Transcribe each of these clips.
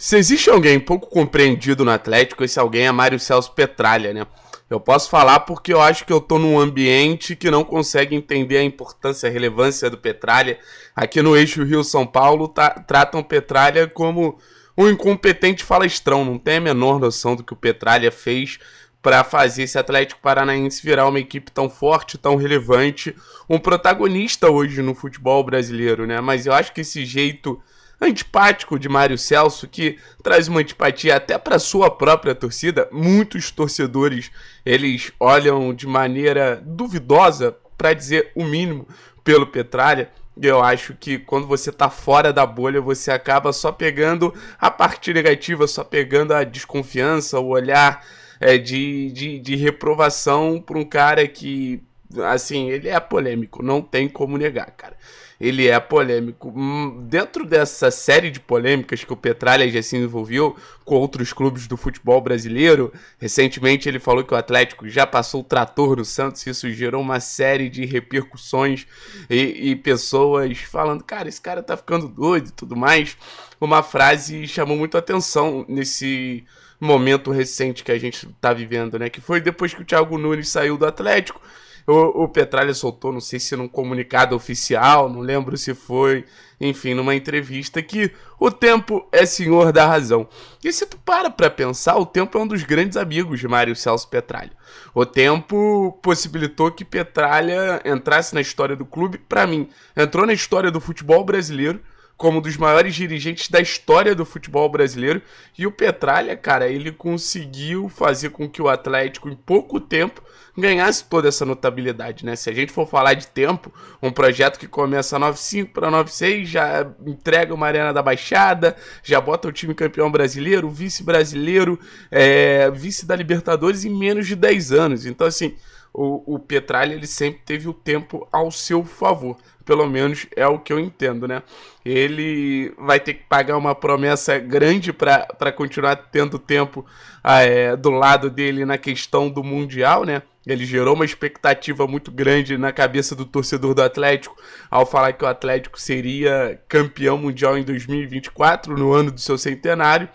Se existe alguém pouco compreendido no Atlético, esse alguém é Mário Celso Petralha, né? Eu posso falar porque eu acho que eu tô num ambiente que não consegue entender a importância, a relevância do Petralha. Aqui no eixo Rio-São Paulo tá, tratam Petralha como um incompetente falastrão, não tem a menor noção do que o Petralha fez para fazer esse Atlético Paranaense virar uma equipe tão forte, tão relevante, um protagonista hoje no futebol brasileiro, né? Mas eu acho que esse jeito antipático de Mário Celso, que traz uma antipatia até para sua própria torcida. Muitos torcedores, eles olham de maneira duvidosa, para dizer o mínimo, pelo Petralha. Eu acho que quando você tá fora da bolha, você acaba só pegando a parte negativa, só pegando a desconfiança, o olhar é, de, de, de reprovação para um cara que assim, ele é polêmico, não tem como negar, cara. Ele é polêmico. Hum, dentro dessa série de polêmicas que o Petralha já se envolveu com outros clubes do futebol brasileiro, recentemente ele falou que o Atlético já passou o trator no Santos, e isso gerou uma série de repercussões e, e pessoas falando, cara, esse cara tá ficando doido e tudo mais. Uma frase chamou muito atenção nesse momento recente que a gente tá vivendo, né? Que foi depois que o Thiago Nunes saiu do Atlético o, o Petralha soltou, não sei se num comunicado oficial, não lembro se foi, enfim, numa entrevista, que o tempo é senhor da razão. E se tu para pra pensar, o tempo é um dos grandes amigos de Mário Celso Petralha. O tempo possibilitou que Petralha entrasse na história do clube, para mim, entrou na história do futebol brasileiro como um dos maiores dirigentes da história do futebol brasileiro. E o Petralha, cara, ele conseguiu fazer com que o Atlético, em pouco tempo, ganhasse toda essa notabilidade, né? Se a gente for falar de tempo, um projeto que começa 95 para 96, já entrega uma Arena da Baixada, já bota o time campeão brasileiro, vice brasileiro, é, vice da Libertadores em menos de 10 anos. Então, assim. O, o Petralha ele sempre teve o tempo ao seu favor pelo menos é o que eu entendo, né? Ele vai ter que pagar uma promessa grande para continuar tendo tempo ah, é, do lado dele na questão do Mundial, né? Ele gerou uma expectativa muito grande na cabeça do torcedor do Atlético ao falar que o Atlético seria campeão mundial em 2024, no ano do seu centenário.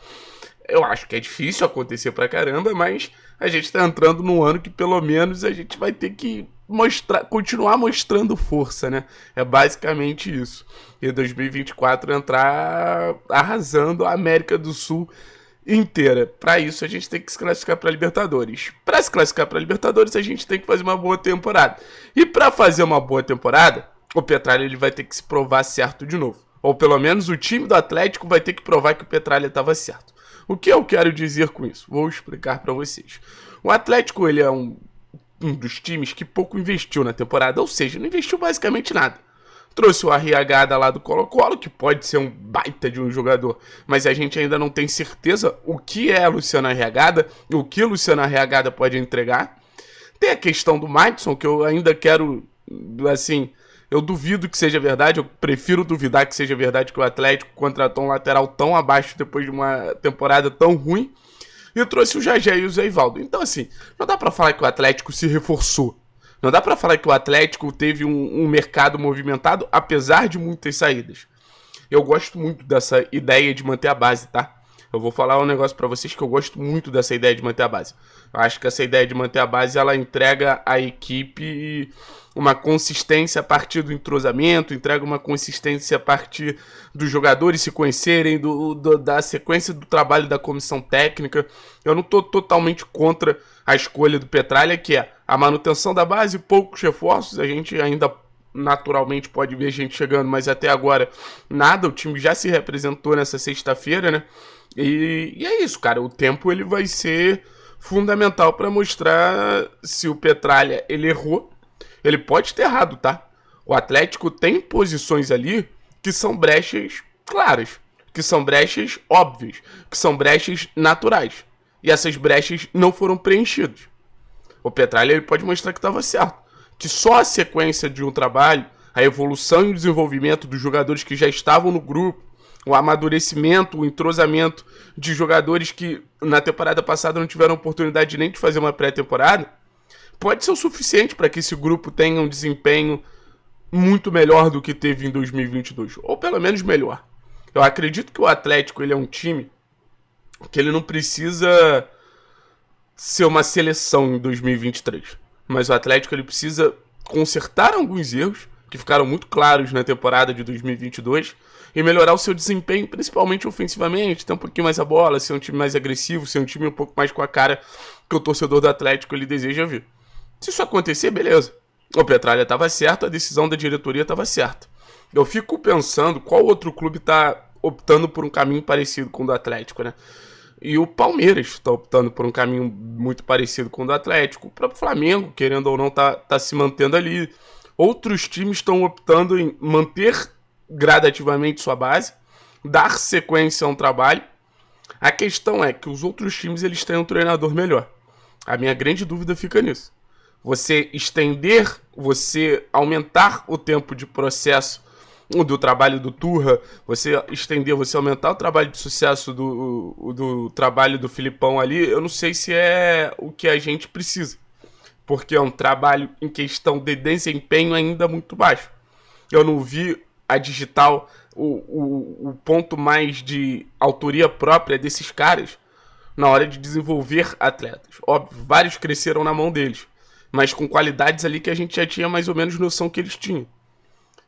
Eu acho que é difícil acontecer pra caramba, mas a gente tá entrando num ano que pelo menos a gente vai ter que mostrar, continuar mostrando força, né? É basicamente isso. E 2024 entrar arrasando a América do Sul inteira. Para isso a gente tem que se classificar para Libertadores. Para se classificar para Libertadores a gente tem que fazer uma boa temporada. E para fazer uma boa temporada, o Petralha ele vai ter que se provar certo de novo. Ou pelo menos o time do Atlético vai ter que provar que o Petralha estava certo. O que eu quero dizer com isso? Vou explicar para vocês. O Atlético ele é um um dos times que pouco investiu na temporada, ou seja, não investiu basicamente nada. Trouxe o Arriagada lá do Colo-Colo, que pode ser um baita de um jogador, mas a gente ainda não tem certeza o que é Luciano Arriagada, o que Luciano Arriagada pode entregar. Tem a questão do Madison, que eu ainda quero, assim, eu duvido que seja verdade, eu prefiro duvidar que seja verdade que o Atlético contratou um lateral tão abaixo depois de uma temporada tão ruim e trouxe o Jajé e o Ivaldo. Então, assim, não dá para falar que o Atlético se reforçou. Não dá para falar que o Atlético teve um, um mercado movimentado, apesar de muitas saídas. Eu gosto muito dessa ideia de manter a base, tá? eu vou falar um negócio para vocês que eu gosto muito dessa ideia de manter a base. Eu acho que essa ideia de manter a base, ela entrega à equipe uma consistência a partir do entrosamento, entrega uma consistência a partir dos jogadores se conhecerem, do, do, da sequência do trabalho da comissão técnica. Eu não estou totalmente contra a escolha do Petralha, que é a manutenção da base, poucos reforços, a gente ainda naturalmente pode ver gente chegando, mas até agora nada, o time já se representou nessa sexta-feira, né? E, e é isso, cara. O tempo ele vai ser fundamental para mostrar se o Petralha ele errou. Ele pode ter errado, tá? O Atlético tem posições ali que são brechas claras, que são brechas óbvias, que são brechas naturais. E essas brechas não foram preenchidas. O Petralha ele pode mostrar que estava certo, que só a sequência de um trabalho, a evolução e o desenvolvimento dos jogadores que já estavam no grupo, o amadurecimento, o entrosamento de jogadores que na temporada passada não tiveram oportunidade nem de fazer uma pré-temporada, pode ser o suficiente para que esse grupo tenha um desempenho muito melhor do que teve em 2022, ou pelo menos melhor. Eu acredito que o Atlético ele é um time que ele não precisa ser uma seleção em 2023, mas o Atlético ele precisa consertar alguns erros que ficaram muito claros na temporada de 2022 e melhorar o seu desempenho, principalmente ofensivamente, ter então, um pouquinho mais a bola, ser um time mais agressivo, ser um time um pouco mais com a cara que o torcedor do Atlético ele deseja ver. Se isso acontecer, beleza. O Petralha estava certo, a decisão da diretoria estava certa. Eu fico pensando qual outro clube está optando por um caminho parecido com o do Atlético, né? E o Palmeiras está optando por um caminho muito parecido com o do Atlético. O próprio Flamengo, querendo ou não, está tá se mantendo ali. Outros times estão optando em manter gradativamente sua base, dar sequência a um trabalho. A questão é que os outros times eles têm um treinador melhor. A minha grande dúvida fica nisso. Você estender, você aumentar o tempo de processo do trabalho do Turra, você estender, você aumentar o trabalho de sucesso do, do trabalho do Filipão ali, eu não sei se é o que a gente precisa. Porque é um trabalho em questão de desempenho ainda muito baixo. Eu não vi a digital o, o, o ponto mais de autoria própria desses caras na hora de desenvolver atletas. Óbvio, vários cresceram na mão deles, mas com qualidades ali que a gente já tinha mais ou menos noção que eles tinham.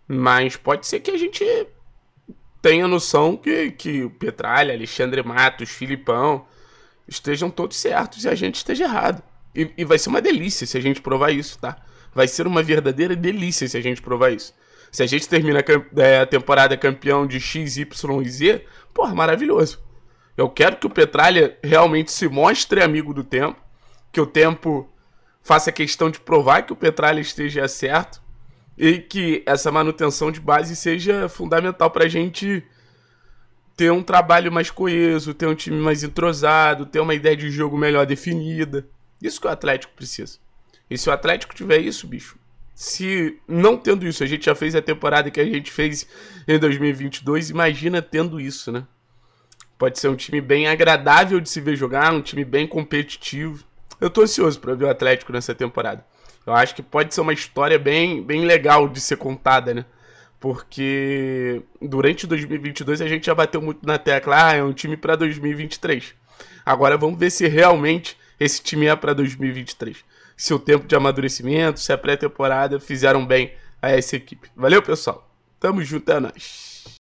Mas pode ser que a gente tenha noção que, que o Petralha, Alexandre Matos, Filipão estejam todos certos e a gente esteja errado. E, e vai ser uma delícia se a gente provar isso, tá? Vai ser uma verdadeira delícia se a gente provar isso. Se a gente termina é, a temporada campeão de X, Y e Z, porra, maravilhoso. Eu quero que o Petralha realmente se mostre amigo do tempo, que o tempo faça questão de provar que o Petralha esteja certo e que essa manutenção de base seja fundamental para a gente ter um trabalho mais coeso, ter um time mais entrosado, ter uma ideia de jogo melhor definida. Isso que o Atlético precisa. E se o Atlético tiver isso, bicho, se não tendo isso, a gente já fez a temporada que a gente fez em 2022, imagina tendo isso, né? Pode ser um time bem agradável de se ver jogar, um time bem competitivo. Eu tô ansioso para ver o Atlético nessa temporada. Eu acho que pode ser uma história bem, bem legal de ser contada, né? Porque durante 2022 a gente já bateu muito na tecla, ah, é um time para 2023. Agora vamos ver se realmente esse time é para 2023 se o tempo de amadurecimento, se a pré-temporada fizeram bem a essa equipe. Valeu, pessoal. Tamo junto, é nóis.